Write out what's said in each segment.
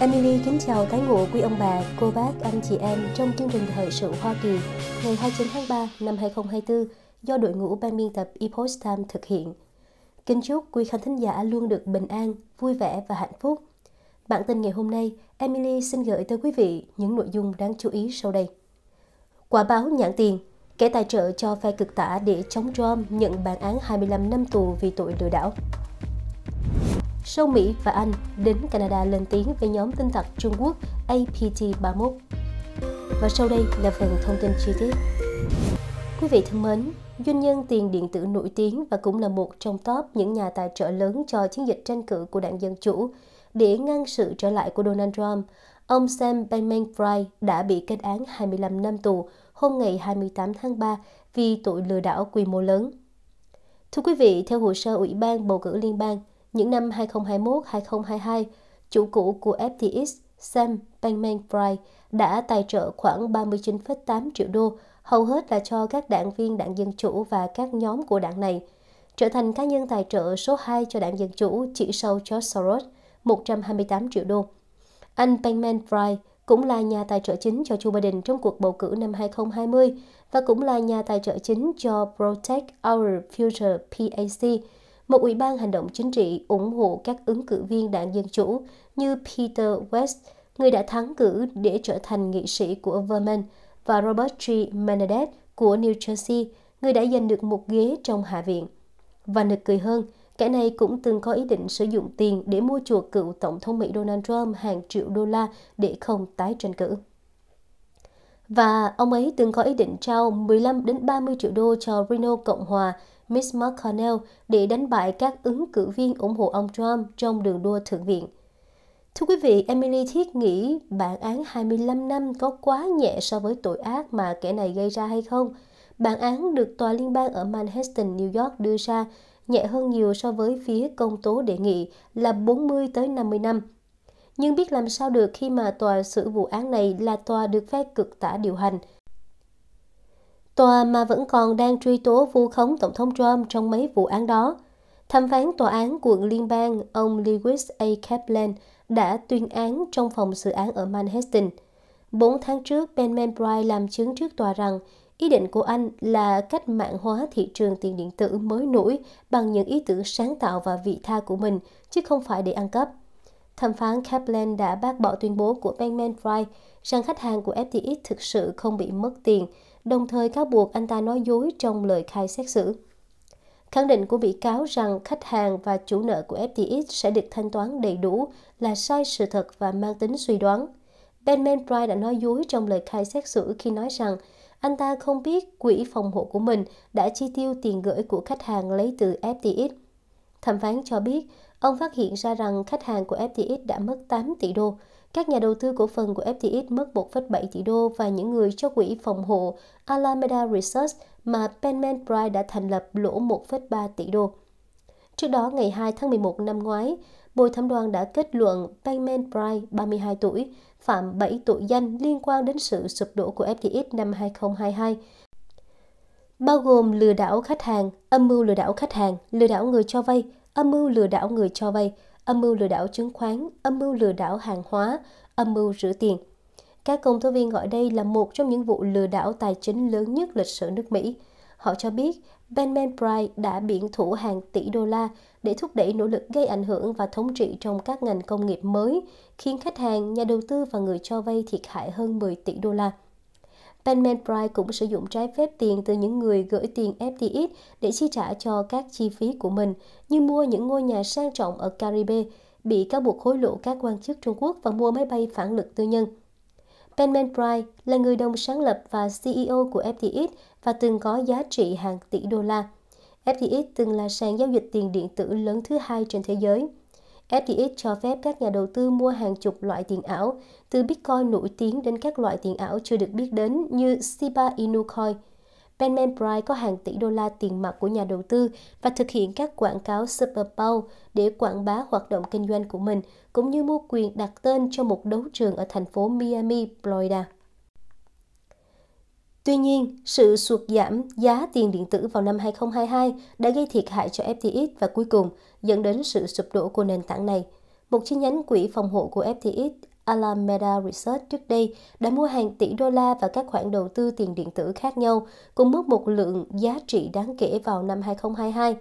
Emily kính chào tái ngộ quý ông bà, cô bác, anh chị em trong chương trình thời sự Hoa Kỳ ngày 29 tháng 3 năm 2024 do đội ngũ ban biên tập Epoch Time thực hiện. Kính chúc quý khán thính giả luôn được bình an, vui vẻ và hạnh phúc. Bản tin ngày hôm nay, Emily xin gửi tới quý vị những nội dung đáng chú ý sau đây. Quả báo nhãn tiền, kẻ tài trợ cho phe cực tả để chống Trump nhận bản án 25 năm tù vì tội lừa đảo sau Mỹ và Anh đến Canada lên tiếng về nhóm tin tặc Trung Quốc APT-31. Và sau đây là phần thông tin chi tiết. Quý vị thân mến, doanh nhân tiền điện tử nổi tiếng và cũng là một trong top những nhà tài trợ lớn cho chiến dịch tranh cử của đảng Dân Chủ. Để ngăn sự trở lại của Donald Trump, ông Sam Bankman-Fried đã bị kết án 25 năm tù hôm ngày 28 tháng 3 vì tội lừa đảo quy mô lớn. Thưa quý vị, theo hồ sơ Ủy ban Bầu cử Liên bang, những năm 2021-2022, chủ cũ của FTX Sam Bankman-Fried đã tài trợ khoảng 39,8 triệu đô, hầu hết là cho các đảng viên đảng Dân Chủ và các nhóm của đảng này, trở thành cá nhân tài trợ số 2 cho đảng Dân Chủ chỉ sau George Soros, 128 triệu đô. Anh Bankman-Fried cũng là nhà tài trợ chính cho Joe Biden trong cuộc bầu cử năm 2020 và cũng là nhà tài trợ chính cho Protect Our Future PAC, một ủy ban hành động chính trị ủng hộ các ứng cử viên đảng Dân Chủ như Peter West, người đã thắng cử để trở thành nghị sĩ của Vermont, và Robert G. Menendez của New Jersey, người đã giành được một ghế trong Hạ viện. Và nực cười hơn, kẻ này cũng từng có ý định sử dụng tiền để mua chuộc cựu Tổng thống Mỹ Donald Trump hàng triệu đô la để không tái tranh cử. Và ông ấy từng có ý định trao 15 đến 30 triệu đô cho Reno Cộng Hòa Mitch McConnell để đánh bại các ứng cử viên ủng hộ ông Trump trong đường đua Thượng viện. Thưa quý vị, Emily thiết nghĩ bản án 25 năm có quá nhẹ so với tội ác mà kẻ này gây ra hay không? Bản án được tòa liên bang ở Manhattan, New York đưa ra nhẹ hơn nhiều so với phía công tố đề nghị là 40 tới 50 năm. Nhưng biết làm sao được khi mà tòa xử vụ án này là tòa được phê cực tả điều hành – tòa mà vẫn còn đang truy tố vu khống Tổng thống Trump trong mấy vụ án đó. Thẩm phán tòa án quận liên bang, ông Lewis A. Kaplan đã tuyên án trong phòng xử án ở Manhattan. Bốn tháng trước, Ben Membright làm chứng trước tòa rằng ý định của anh là cách mạng hóa thị trường tiền điện tử mới nổi bằng những ý tưởng sáng tạo và vị tha của mình, chứ không phải để ăn cắp. Thẩm phán Kaplan đã bác bỏ tuyên bố của Ben Membright rằng khách hàng của FTX thực sự không bị mất tiền – đồng thời cáo buộc anh ta nói dối trong lời khai xét xử. Khẳng định của bị cáo rằng khách hàng và chủ nợ của FTX sẽ được thanh toán đầy đủ là sai sự thật và mang tính suy đoán. Benjamin Pride đã nói dối trong lời khai xét xử khi nói rằng anh ta không biết quỹ phòng hộ của mình đã chi tiêu tiền gửi của khách hàng lấy từ FTX. Thẩm phán cho biết, ông phát hiện ra rằng khách hàng của FTX đã mất 8 tỷ đô, các nhà đầu tư cổ phần của FTX mất 1,7 tỷ đô và những người cho quỹ phòng hộ Alameda Research mà Penman Pride đã thành lập lỗ 1,3 tỷ đô. Trước đó, ngày 2 tháng 11 năm ngoái, Bồi thẩm đoàn đã kết luận Penman Pride, 32 tuổi, phạm 7 tội danh liên quan đến sự sụp đổ của FTX năm 2022, bao gồm lừa đảo khách hàng, âm mưu lừa đảo khách hàng, lừa đảo người cho vay, âm mưu lừa đảo người cho vay, âm mưu lừa đảo chứng khoán, âm mưu lừa đảo hàng hóa, âm mưu rửa tiền. Các công tố viên gọi đây là một trong những vụ lừa đảo tài chính lớn nhất lịch sử nước Mỹ. Họ cho biết Benjamin Pride đã biển thủ hàng tỷ đô la để thúc đẩy nỗ lực gây ảnh hưởng và thống trị trong các ngành công nghiệp mới, khiến khách hàng, nhà đầu tư và người cho vay thiệt hại hơn 10 tỷ đô la. Benjamin Pride cũng sử dụng trái phép tiền từ những người gửi tiền FTX để chi trả cho các chi phí của mình, như mua những ngôi nhà sang trọng ở Caribe, bị cáo buộc hối lộ các quan chức Trung Quốc và mua máy bay phản lực tư nhân. Benjamin Pride là người đồng sáng lập và CEO của FTX và từng có giá trị hàng tỷ đô la. FTX từng là sàn giao dịch tiền điện tử lớn thứ hai trên thế giới. FTX cho phép các nhà đầu tư mua hàng chục loại tiền ảo, từ Bitcoin nổi tiếng đến các loại tiền ảo chưa được biết đến như Shiba Inu Coin. Benman Pride có hàng tỷ đô la tiền mặt của nhà đầu tư và thực hiện các quảng cáo Super Bowl để quảng bá hoạt động kinh doanh của mình, cũng như mua quyền đặt tên cho một đấu trường ở thành phố Miami, Florida. Tuy nhiên, sự sụt giảm giá tiền điện tử vào năm 2022 đã gây thiệt hại cho FTX và cuối cùng dẫn đến sự sụp đổ của nền tảng này. Một chi nhánh quỹ phòng hộ của FTX, Alameda Research trước đây đã mua hàng tỷ đô la và các khoản đầu tư tiền điện tử khác nhau, cùng mức một lượng giá trị đáng kể vào năm 2022.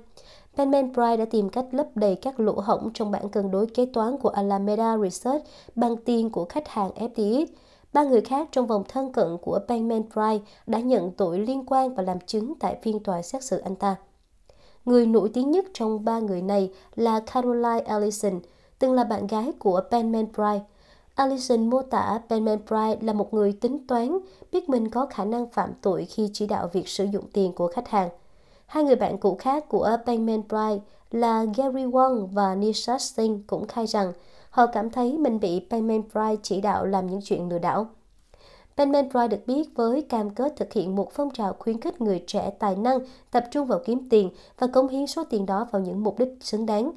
Benjamin Pride đã tìm cách lấp đầy các lỗ hổng trong bản cân đối kế toán của Alameda Research bằng tiền của khách hàng FTX – Ba người khác trong vòng thân cận của Bankman Fried đã nhận tội liên quan và làm chứng tại phiên tòa xét xử anh ta. Người nổi tiếng nhất trong ba người này là Caroline Allison, từng là bạn gái của Bankman Fried. Allison mô tả Bankman Fried là một người tính toán, biết mình có khả năng phạm tội khi chỉ đạo việc sử dụng tiền của khách hàng. Hai người bạn cũ khác của Bankman Fried là Gary Wong và Nisha Singh cũng khai rằng họ cảm thấy mình bị Payment Pride chỉ đạo làm những chuyện lừa đảo. Payment Pride được biết với cam kết thực hiện một phong trào khuyến khích người trẻ tài năng tập trung vào kiếm tiền và cống hiến số tiền đó vào những mục đích xứng đáng.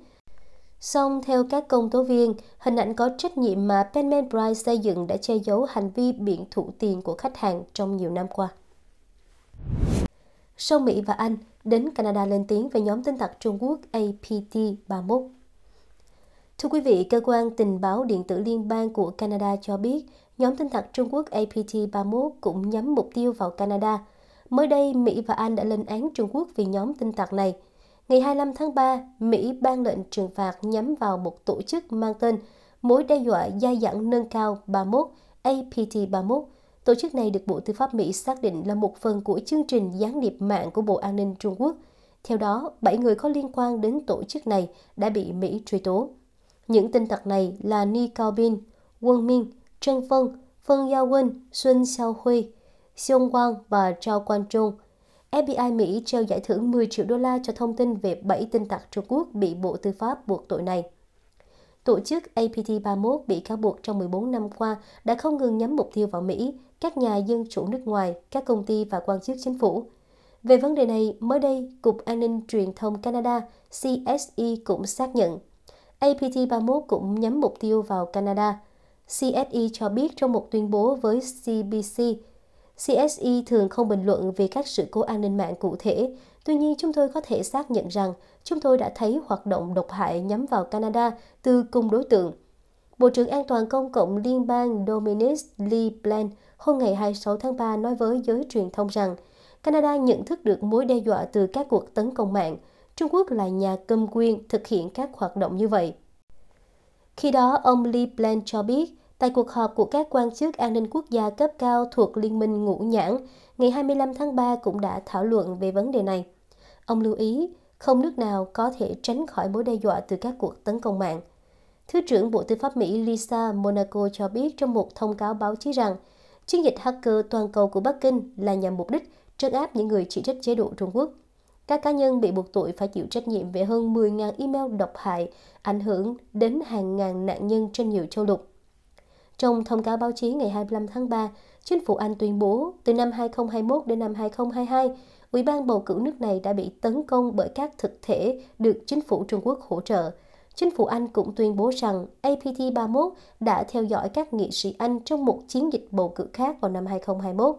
Song theo các công tố viên, hình ảnh có trách nhiệm mà Penman Pride xây dựng đã che giấu hành vi biện thụ tiền của khách hàng trong nhiều năm qua. Sau Mỹ và Anh, đến Canada lên tiếng về nhóm tin tặc Trung Quốc APT 31. Thưa quý vị, Cơ quan Tình báo Điện tử Liên bang của Canada cho biết, nhóm tin tặc Trung Quốc APT-31 cũng nhắm mục tiêu vào Canada. Mới đây, Mỹ và Anh đã lên án Trung Quốc vì nhóm tin tặc này. Ngày 25 tháng 3, Mỹ ban lệnh trừng phạt nhắm vào một tổ chức mang tên Mối đe dọa gia dẳng nâng cao 31 APT-31. Tổ chức này được Bộ Tư pháp Mỹ xác định là một phần của chương trình gián điệp mạng của Bộ An ninh Trung Quốc. Theo đó, 7 người có liên quan đến tổ chức này đã bị Mỹ truy tố. Những tin tặc này là Ni Cao Bin, Quân Minh, Trân Phân, Phân Giao Quân, Xuân Sao Huy, Xiong Quang và Trao Quan Trung. FBI Mỹ treo giải thưởng 10 triệu đô la cho thông tin về 7 tin tặc Trung Quốc bị Bộ Tư pháp buộc tội này. Tổ chức APT-31 bị cáo buộc trong 14 năm qua đã không ngừng nhắm mục tiêu vào Mỹ, các nhà dân chủ nước ngoài, các công ty và quan chức chính phủ. Về vấn đề này, mới đây, Cục An ninh Truyền thông Canada CSE cũng xác nhận APT31 cũng nhắm mục tiêu vào Canada. CSE cho biết trong một tuyên bố với CBC, CSE thường không bình luận về các sự cố an ninh mạng cụ thể, tuy nhiên chúng tôi có thể xác nhận rằng chúng tôi đã thấy hoạt động độc hại nhắm vào Canada từ cùng đối tượng. Bộ trưởng An toàn Công cộng Liên bang Dominic Lee Bland hôm ngày 26 tháng 3 nói với giới truyền thông rằng Canada nhận thức được mối đe dọa từ các cuộc tấn công mạng – Trung Quốc là nhà cầm quyền thực hiện các hoạt động như vậy. Khi đó, ông Lee Plan cho biết, tại cuộc họp của các quan chức an ninh quốc gia cấp cao thuộc Liên minh Ngũ Nhãn, ngày 25 tháng 3 cũng đã thảo luận về vấn đề này. Ông lưu ý, không nước nào có thể tránh khỏi mối đe dọa từ các cuộc tấn công mạng. Thứ trưởng Bộ Tư pháp Mỹ Lisa Monaco cho biết trong một thông cáo báo chí rằng chiến dịch hacker toàn cầu của Bắc Kinh là nhằm mục đích trấn áp những người chỉ trích chế độ Trung Quốc. Các cá nhân bị buộc tội phải chịu trách nhiệm về hơn 10.000 email độc hại, ảnh hưởng đến hàng ngàn nạn nhân trên nhiều châu lục. Trong thông cáo báo chí ngày 25 tháng 3, chính phủ Anh tuyên bố từ năm 2021 đến năm 2022, Ủy ban bầu cử nước này đã bị tấn công bởi các thực thể được chính phủ Trung Quốc hỗ trợ. Chính phủ Anh cũng tuyên bố rằng APT31 đã theo dõi các nghị sĩ Anh trong một chiến dịch bầu cử khác vào năm 2021.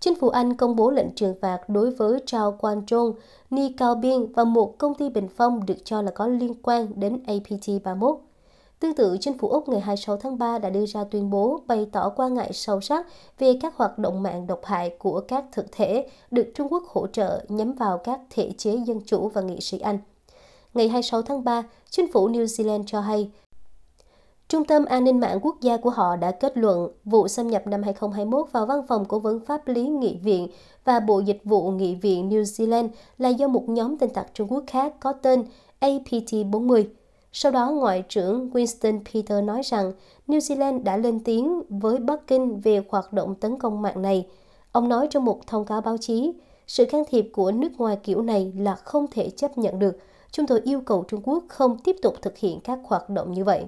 Chính phủ Anh công bố lệnh trừng phạt đối với Chao Quan Trung, Ni Cao Biên và một công ty bình phong được cho là có liên quan đến APT-31. Tương tự, chính phủ Úc ngày 26 tháng 3 đã đưa ra tuyên bố bày tỏ quan ngại sâu sắc về các hoạt động mạng độc hại của các thực thể được Trung Quốc hỗ trợ nhắm vào các thể chế dân chủ và nghị sĩ Anh. Ngày 26 tháng 3, chính phủ New Zealand cho hay Trung tâm An ninh mạng quốc gia của họ đã kết luận vụ xâm nhập năm 2021 vào văn phòng cố vấn pháp lý nghị viện và Bộ Dịch vụ Nghị viện New Zealand là do một nhóm tin tặc Trung Quốc khác có tên APT40. Sau đó, Ngoại trưởng Winston Peter nói rằng New Zealand đã lên tiếng với Bắc Kinh về hoạt động tấn công mạng này. Ông nói trong một thông cáo báo chí, sự can thiệp của nước ngoài kiểu này là không thể chấp nhận được. Chúng tôi yêu cầu Trung Quốc không tiếp tục thực hiện các hoạt động như vậy.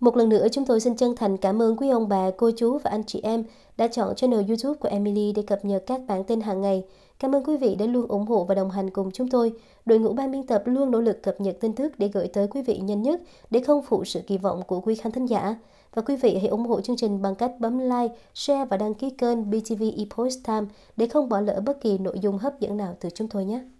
Một lần nữa, chúng tôi xin chân thành cảm ơn quý ông bà, cô chú và anh chị em đã chọn channel YouTube của Emily để cập nhật các bản tin hàng ngày. Cảm ơn quý vị đã luôn ủng hộ và đồng hành cùng chúng tôi. Đội ngũ ban biên tập luôn nỗ lực cập nhật tin tức để gửi tới quý vị nhanh nhất để không phụ sự kỳ vọng của quý khán thính giả. Và quý vị hãy ủng hộ chương trình bằng cách bấm like, share và đăng ký kênh BTV Epoch Time để không bỏ lỡ bất kỳ nội dung hấp dẫn nào từ chúng tôi nhé.